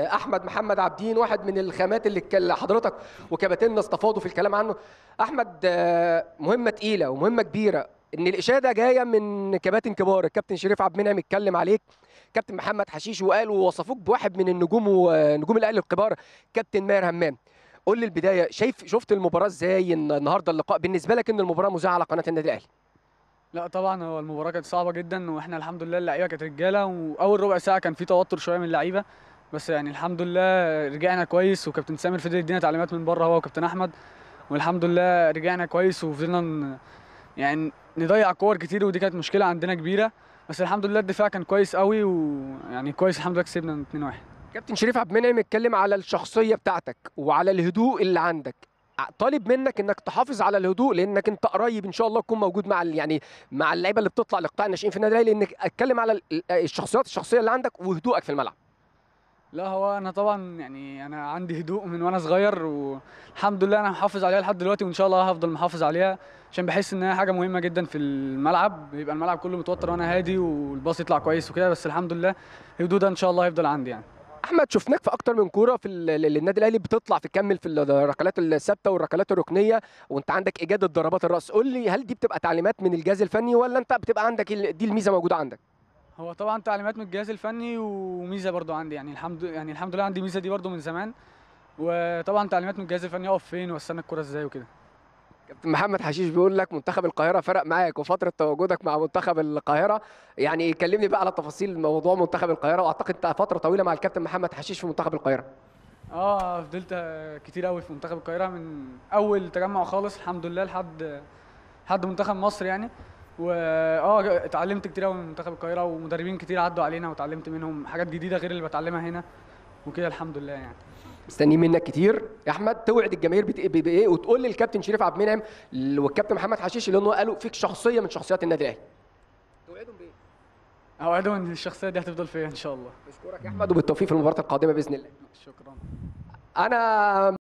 احمد محمد عابدين واحد من الخامات اللي حضرتك وكباتننا استفاضوا في الكلام عنه احمد آه، مهمه تقيله ومهمه كبيره ان الاشاده جايه من كباتن كبار الكابتن شريف عبد المنعم اتكلم عليك كابتن محمد حشيش وقال ووصفوك بواحد من النجوم ونجوم الاهلي الكبار كابتن ماهر همام قول لي البدايه شايف شفت المباراه ازاي النهارده اللقاء بالنسبه لك ان المباراه مذاعه على قناه النادي الاهلي لا طبعا هو المباراه كانت صعبه جدا واحنا الحمد لله اللعيبه كانت رجاله واول ربع ساعه كان في توتر شويه من اللعيبه بس يعني الحمد لله رجعنا كويس وكابتن سامر فضل يدينا تعليمات من بره هو وكابتن احمد والحمد لله رجعنا كويس وفضلنا يعني نضيع كور كتير ودي كانت مشكله عندنا كبيره بس الحمد لله الدفاع كان كويس قوي ويعني كويس الحمد لله كسبنا 2-1 كابتن شريف عبد المنعم اتكلم على الشخصيه بتاعتك وعلى الهدوء اللي عندك طالب منك انك تحافظ على الهدوء لانك انت قريب ان شاء الله تكون موجود مع يعني مع اللعيبه اللي بتطلع لقطاع الناشئين في النادي الاهلي لانك اتكلم على الشخصيات الشخصيه اللي عندك وهدوءك في الملعب لا هو انا طبعا يعني انا عندي هدوء من وانا صغير والحمد لله انا محافظ عليها لحد دلوقتي وان شاء الله هفضل محافظ عليها عشان بحس ان هي حاجه مهمه جدا في الملعب بيبقى الملعب كله متوتر وانا هادي والباص يطلع كويس وكده بس الحمد لله الهدوء ده ان شاء الله هيفضل عندي يعني احمد شفناك في اكتر من كوره في النادي الاهلي بتطلع في تكمل في الركلات الثابته والركلات الركنيه وانت عندك اجاده ضربات الراس قول لي هل دي بتبقى تعليمات من الجهاز الفني ولا انت بتبقى عندك دي الميزه موجوده عندك هو طبعا تعليمات من الجهاز الفني وميزه برضو عندي يعني الحمد يعني الحمد لله عندي ميزه دي برضو من زمان وطبعا تعليمات من الجهاز الفني اقف فين واستنى الكره ازاي وكده كابتن محمد حشيش بيقول لك منتخب القاهره فرق معاك وفتره تواجدك مع منتخب القاهره يعني كلمني بقى على تفاصيل موضوع منتخب القاهره واعتقد انت فتره طويله مع الكابتن محمد حشيش في منتخب القاهره اه فضلت كتير قوي في منتخب القاهره من اول تجمع خالص الحمد لله لحد لحد منتخب مصر يعني واه اتعلمت كتير قوي من منتخب القاهره ومدربين كتير عدوا علينا وتعلمت منهم حاجات جديده غير اللي بتعلمها هنا وكده الحمد لله يعني مستنيين منك كتير يا احمد توعد الجماهير بايه وتقول للكابتن شريف عبد المنعم والكابتن محمد حشيش اللي هم قالوا فيك شخصيه من شخصيات النادي الاهلي توعدهم بايه اوعدهم ان الشخصيه دي هتفضل فيا ان شاء الله بشكرك يا احمد وبالتوفيق في المباراه القادمه باذن الله شكرا انا